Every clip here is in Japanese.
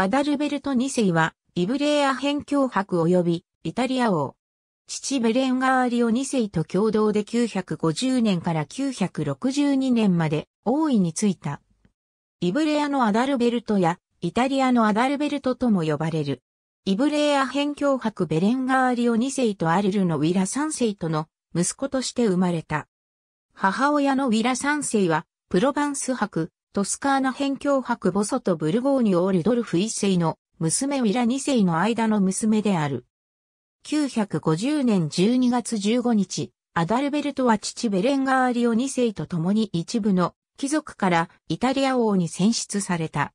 アダルベルト2世は、イブレーア辺境伯及び、イタリア王。父ベレンガーリオ2世と共同で950年から962年まで王位についた。イブレアのアダルベルトやイタリアのアダルベルトとも呼ばれる。イブレア辺境伯ベレンガーリオ2世とアルルのウィラ3世との息子として生まれた。母親のウィラ3世はプロヴァンス伯トスカーナ辺境博ボソとブルゴーニュールドルフ一世の娘ウィラ二世の間の娘である。950年12月15日、アダルベルトは父ベレンガーリオ二世と共に一部の貴族からイタリア王に選出された。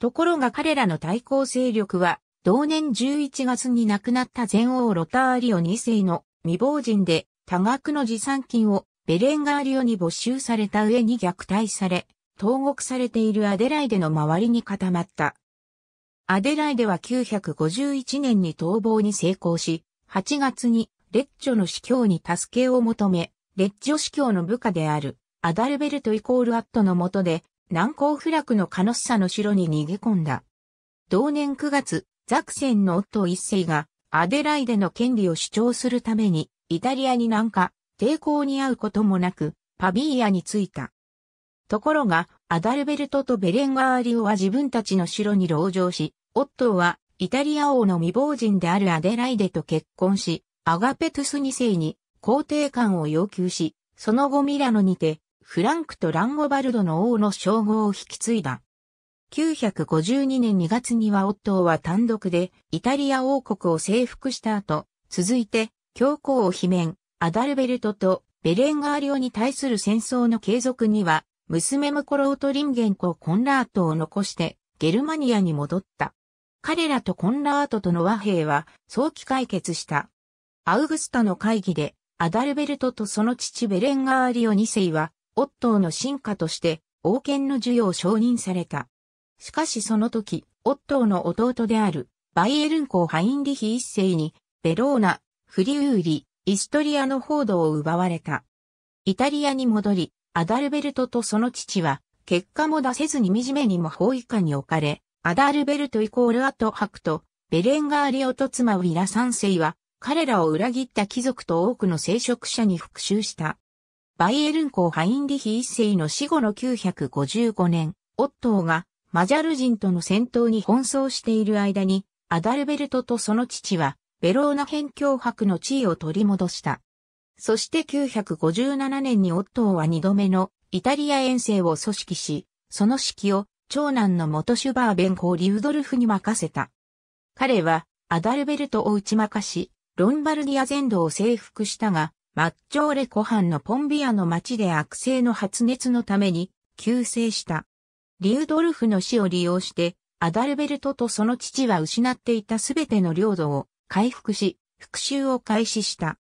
ところが彼らの対抗勢力は、同年11月に亡くなった前王ロターリオ二世の未亡人で多額の持参金をベレンガーリオに没収された上に虐待され、投獄されているアデライデの周りに固まった。アデライデは951年に逃亡に成功し、8月にレッジョの司教に助けを求め、レッジョ司教の部下であるアダルベルトイコールアットの下で難攻不落のカノッサの城に逃げ込んだ。同年9月、ザクセンの夫一世がアデライデの権利を主張するためにイタリアに南下、抵抗に遭うこともなくパビーヤに着いた。ところが、アダルベルトとベレンガーリオは自分たちの城に籠城し、オットーはイタリア王の未亡人であるアデライデと結婚し、アガペトゥス2世に皇帝官を要求し、その後ミラノにて、フランクとランゴバルドの王の称号を引き継いだ。952年2月にはオットーは単独でイタリア王国を征服した後、続いて教皇を罷免、アダルベルトとベレンガーリオに対する戦争の継続には娘ムコロートリンゲンとコンラートを残してゲルマニアに戻った。彼らとコンラートとの和平は早期解決した。アウグスタの会議でアダルベルトとその父ベレンガーリオ2世はオットーの進化として王権の授与を承認された。しかしその時、オットーの弟であるバイエルン公ハインリヒ一世にベローナ、フリウーリ、イストリアの報道を奪われた。イタリアに戻り、アダルベルトとその父は、結果も出せずに惨めにも包囲下に置かれ、アダルベルトイコールアトハクと、ベレンガーリオと妻ウィラ三世は、彼らを裏切った貴族と多くの聖職者に復讐した。バイエルン公ハインリヒ一世の死後の955年、オットーがマジャル人との戦闘に奔走している間に、アダルベルトとその父は、ベローナ辺境博の地位を取り戻した。そして957年にオットーは2度目のイタリア遠征を組織し、その指揮を長男の元シュバーベン公リュードルフに任せた。彼はアダルベルトを打ち負かし、ロンバルディア全土を征服したが、マッチョーレ湖畔のポンビアの町で悪性の発熱のために急性した。リュードルフの死を利用して、アダルベルトとその父は失っていたすべての領土を回復し、復讐を開始した。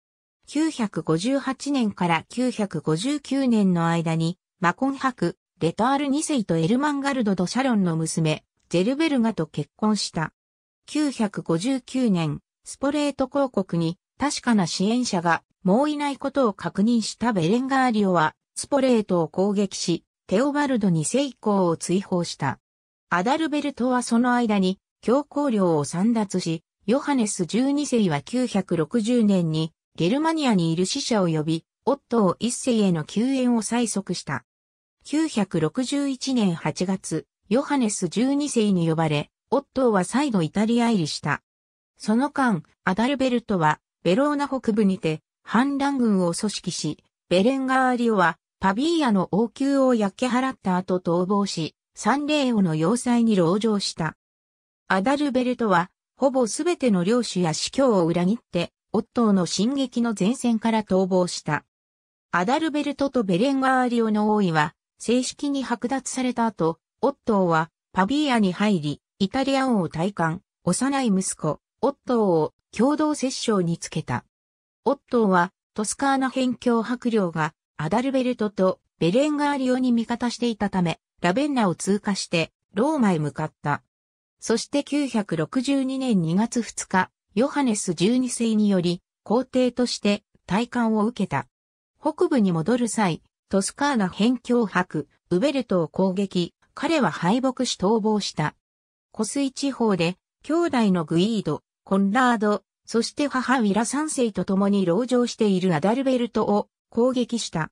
958年から959年の間に、マコン博、レタール2世とエルマンガルド・ド・シャロンの娘、ジェルベルガと結婚した。959年、スポレート公国に確かな支援者がもういないことを確認したベレンガーリオは、スポレートを攻撃し、テオバルド2世以降を追放した。アダルベルトはその間に教皇領を散奪し、ヨハネス12世は960年にゲルマニアにいる死者を呼び、オットー一世への救援を催促した。961年8月、ヨハネス12世に呼ばれ、オットーは再度イタリア入りした。その間、アダルベルトは、ベローナ北部にて、反乱軍を組織し、ベレンガーリオは、パビーヤの王宮を焼き払った後逃亡し、サンレーオの要塞に籠城した。アダルベルトは、ほぼすべての領主や司教を裏切って、オットーの進撃の前線から逃亡した。アダルベルトとベレンガーリオの王位は正式に剥奪された後、オットーはパビーアに入り、イタリア王を退官、幼い息子、オットーを共同摂政につけた。オットーはトスカーナ辺境伯領がアダルベルトとベレンガーリオに味方していたため、ラベンナを通過してローマへ向かった。そして962年2月2日、ヨハネス12世により皇帝として退冠を受けた。北部に戻る際、トスカーナ辺境博、ウベルトを攻撃、彼は敗北し逃亡した。湖水地方で、兄弟のグイード、コンラード、そして母ウィラ三世と共に籠城しているアダルベルトを攻撃した。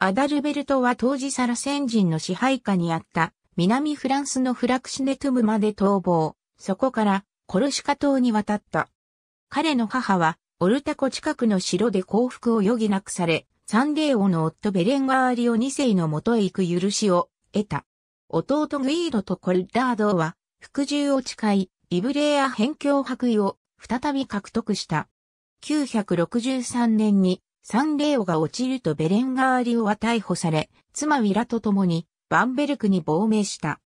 アダルベルトは当時サラ先人の支配下にあった南フランスのフラクシネトゥムまで逃亡、そこからコルシカ島に渡った。彼の母は、オルタコ近くの城で幸福を余儀なくされ、サンデー王の夫ベレンガーリオ2世の元へ行く許しを得た。弟グイードとコルダードは、服従を誓い、イブレーア辺境白衣を再び獲得した。963年に、サンレオが落ちるとベレンガーリオは逮捕され、妻ウィラと共に、バンベルクに亡命した。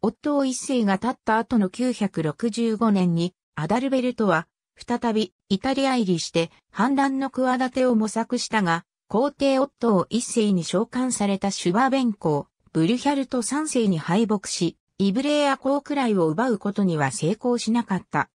夫を一世が立った後の965年に、アダルベルトは、再びイタリア入りして反乱の企てを模索したが、皇帝夫を一世に召喚されたシュバベン公、ブリュヒャルト三世に敗北し、イブレーア公くらいを奪うことには成功しなかった。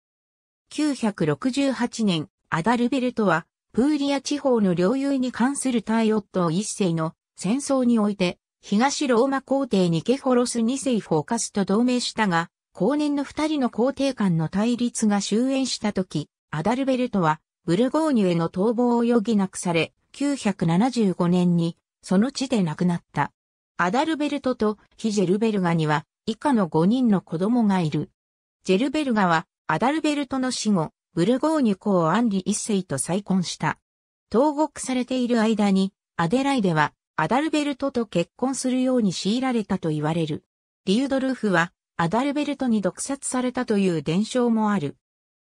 968年、アダルベルトは、プーリア地方の領有に関する対夫ッ一世の戦争において、東ローマ皇帝にケホロス二世フォーカスと同盟したが、後年の二人の皇帝間の対立が終焉した時、アダルベルトはブルゴーニュへの逃亡を余儀なくされ、975年にその地で亡くなった。アダルベルトとヒジェルベルガには以下の5人の子供がいる。ジェルベルガはアダルベルトの死後、ブルゴーニュ公アンリ一世と再婚した。投獄されている間に、アデライデはアダルベルトと結婚するように強いられたと言われる。リュードルフはアダルベルトに毒殺されたという伝承もある。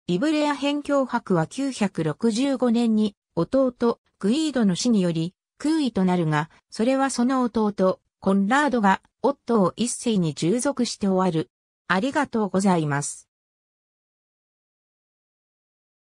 イブレア辺境博は965年に弟グイードの死により空位となるが、それはその弟コンラードが夫を一世に従属して終わる。ありがとうございます。